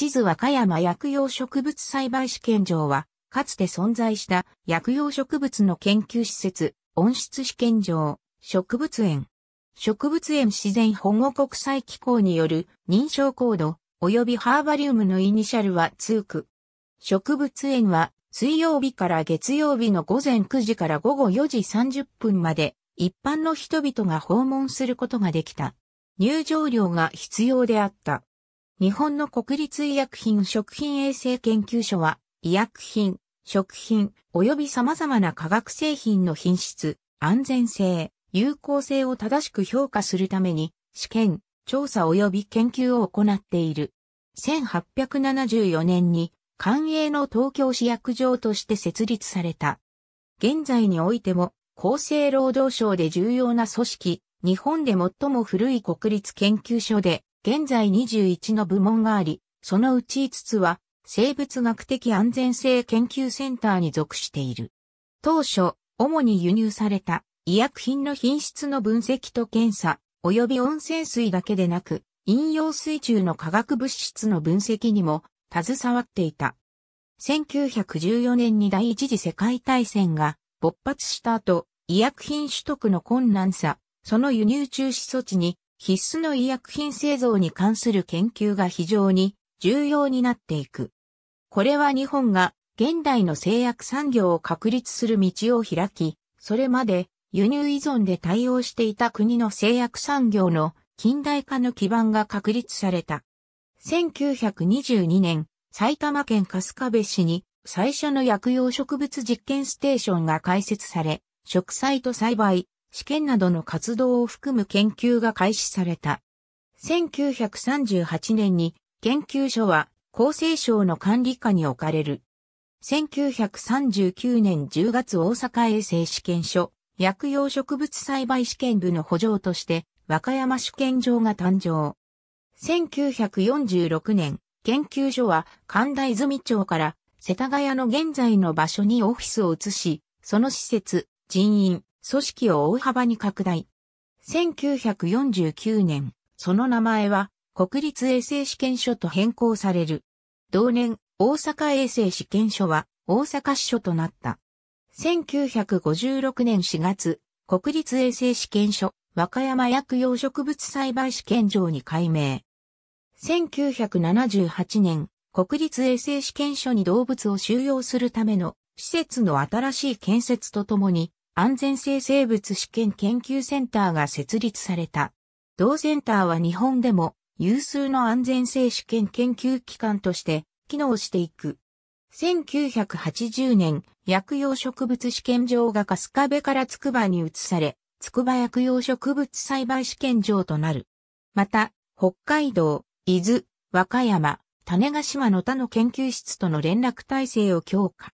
地図和歌山薬用植物栽培試験場は、かつて存在した薬用植物の研究施設、温室試験場、植物園。植物園自然保護国際機構による認証コード及びハーバリウムのイニシャルは通区。植物園は水曜日から月曜日の午前9時から午後4時30分まで一般の人々が訪問することができた。入場料が必要であった。日本の国立医薬品食品衛生研究所は、医薬品、食品、及び様々な化学製品の品質、安全性、有効性を正しく評価するために、試験、調査及び研究を行っている。1874年に、官営の東京市薬場として設立された。現在においても、厚生労働省で重要な組織、日本で最も古い国立研究所で、現在21の部門があり、そのうち5つは生物学的安全性研究センターに属している。当初、主に輸入された医薬品の品質の分析と検査、及び温泉水だけでなく、飲用水中の化学物質の分析にも携わっていた。1914年に第一次世界大戦が勃発した後、医薬品取得の困難さ、その輸入中止措置に必須の医薬品製造に関する研究が非常に重要になっていく。これは日本が現代の製薬産業を確立する道を開き、それまで輸入依存で対応していた国の製薬産業の近代化の基盤が確立された。1922年、埼玉県春日部市に最初の薬用植物実験ステーションが開設され、植栽と栽培、試験などの活動を含む研究が開始された。1938年に研究所は厚生省の管理下に置かれる。1939年10月大阪衛生試験所薬用植物栽培試験部の補助として和歌山試験場が誕生。1946年、研究所は神田泉町から世田谷の現在の場所にオフィスを移し、その施設、人員、組織を大幅に拡大。1949年、その名前は国立衛生試験所と変更される。同年、大阪衛生試験所は大阪支所となった。1956年4月、国立衛生試験所、和歌山薬用植物栽培試験場に改名。1978年、国立衛生試験所に動物を収容するための施設の新しい建設とともに、安全性生物試験研究センターが設立された。同センターは日本でも有数の安全性試験研究機関として機能していく。1980年、薬用植物試験場が春日部から筑波に移され、筑波薬用植物栽培試験場となる。また、北海道、伊豆、和歌山、種ヶ島の他の研究室との連絡体制を強化。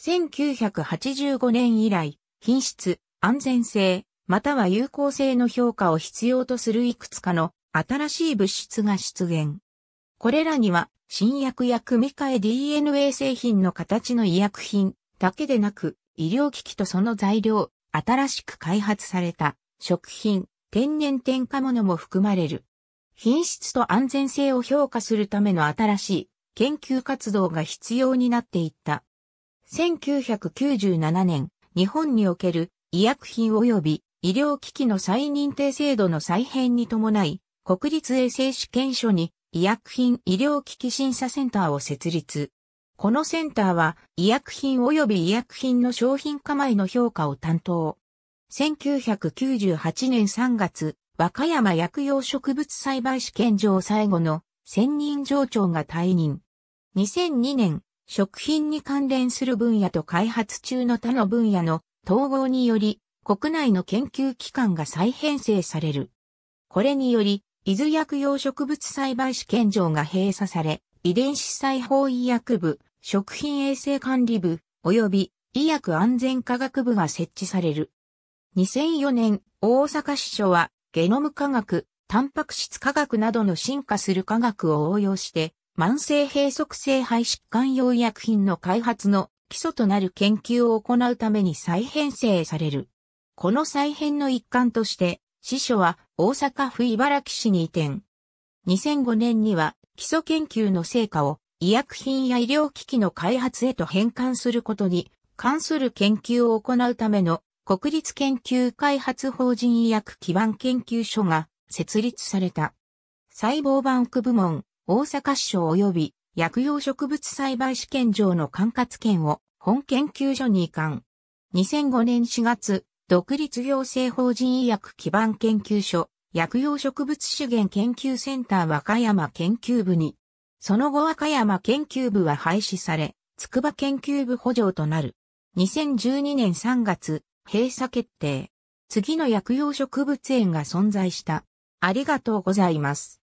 1985年以来、品質、安全性、または有効性の評価を必要とするいくつかの新しい物質が出現。これらには新薬や組み換え DNA 製品の形の医薬品だけでなく医療機器とその材料、新しく開発された食品、天然添加物も含まれる。品質と安全性を評価するための新しい研究活動が必要になっていった。1997年、日本における医薬品及び医療機器の再認定制度の再編に伴い、国立衛生試験所に医薬品医療機器審査センターを設立。このセンターは医薬品及び医薬品の商品構えの評価を担当。1998年3月、和歌山薬用植物栽培試験場最後の専任場長が退任。2002年、食品に関連する分野と開発中の他の分野の統合により、国内の研究機関が再編成される。これにより、伊豆薬用植物栽培試験場が閉鎖され、遺伝子細胞医薬部、食品衛生管理部、及び医薬安全科学部が設置される。2004年、大阪市所は、ゲノム科学、タンパク質科学などの進化する科学を応用して、慢性閉塞性肺疾患用医薬品の開発の基礎となる研究を行うために再編成される。この再編の一環として、司書は大阪府茨城市に移転。2005年には基礎研究の成果を医薬品や医療機器の開発へと変換することに関する研究を行うための国立研究開発法人医薬基盤研究所が設立された。細胞バンク部門、大阪市省及び薬用植物栽培試験場の管轄権を本研究所に移管。2005年4月、独立行政法人医薬基盤研究所、薬用植物資源研究センター和歌山研究部に、その後和歌山研究部は廃止され、筑波研究部補助となる。2012年3月、閉鎖決定。次の薬用植物園が存在した。ありがとうございます。